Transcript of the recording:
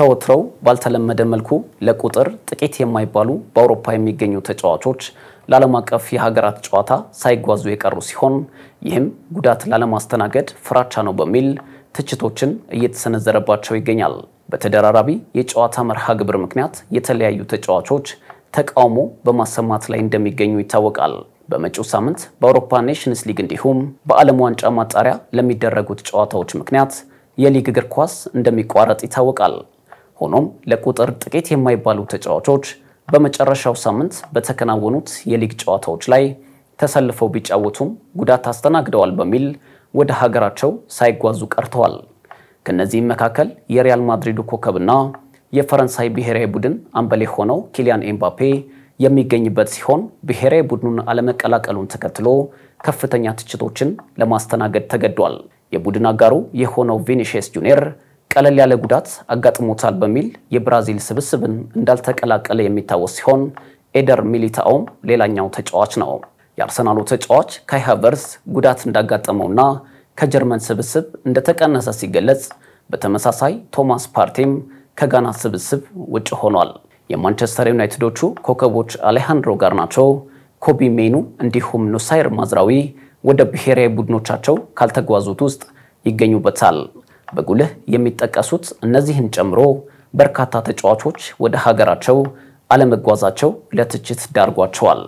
ከወትረው ባልተለመደ መልኩ ለቁጥር ጥቂት የማይባሉ በአውሮፓ የሚገኙ ተጫዋቾች ለዓለም አቀፍ የሀገራት ጨዋታ ሳይጓዙ የቀሩ ሲሆን ይህም ጉዳት ላለማስተናገድ ፍራቻ ነው በሚል ትችቶችን እየተሰነዘረባቸው ይገኛል። በተደራራቢ የጨዋታ መርሃ ግብር ምክንያት የተለያዩ ተጫዋቾች ተቃውሞ በማሰማት ላይ እንደሚገኙ ይታወቃል። በመጪው ሳምንት በአውሮፓ ኔሽንስ ሊግ እንዲሁም በዓለም ዋንጫ ማጣሪያ ለሚደረጉት ጨዋታዎች ምክንያት የሊግ እግር ኳስ እንደሚቋረጥ ይታወቃል። ሆኖም ለቁጥር ጥቂት የማይባሉ ተጫዋቾች በመጨረሻው ሳምንት በተከናወኑት የሊግ ጨዋታዎች ላይ ተሰልፈው ቢጫወቱም ጉዳት አስተናግደዋል በሚል ወደ ሀገራቸው ሳይጓዙ ቀርተዋል። ከነዚህም መካከል የሪያል ማድሪዱ ኮከብና የፈረንሳይ ብሔራዊ ቡድን አምበሌ ሆነው ኪሊያን ኤምባፔ የሚገኝበት ሲሆን ብሔራዊ ቡድኑን አለመቀላቀሉን ተከትሎ ከፍተኛ ትችቶችን ለማስተናገድ ተገዷል። የቡድን አጋሩ የሆነው ቪኒሽስ ጁኒየር ቀለል ያለ ጉዳት አጋጥሞታል በሚል የብራዚል ስብስብን እንዳልተቀላቀለ የሚታወስ ሲሆን ኤደር ሚሊታኦም ሌላኛው ተጫዋች ነው። የአርሰናሉ ተጫዋች ካይ ሃቨርስ ጉዳት እንዳጋጠመውና ከጀርመን ስብስብ እንደተቀነሰ ሲገለጽ፣ በተመሳሳይ ቶማስ ፓርቴም ከጋና ስብስብ ውጭ ሆኗል። የማንቸስተር ዩናይትዶቹ ኮከቦች አሌሃንድሮ ጋርናቾ፣ ኮቢ ሜኑ እንዲሁም ኑሳይር ማዝራዊ ወደ ብሔራዊ ቡድኖቻቸው ካልተጓዙት ውስጥ ይገኙበታል። በጉልህ የሚጠቀሱት እነዚህን ጨምሮ በርካታ ተጫዋቾች ወደ ሀገራቸው አለመጓዛቸው ለትችት ዳርጓቸዋል።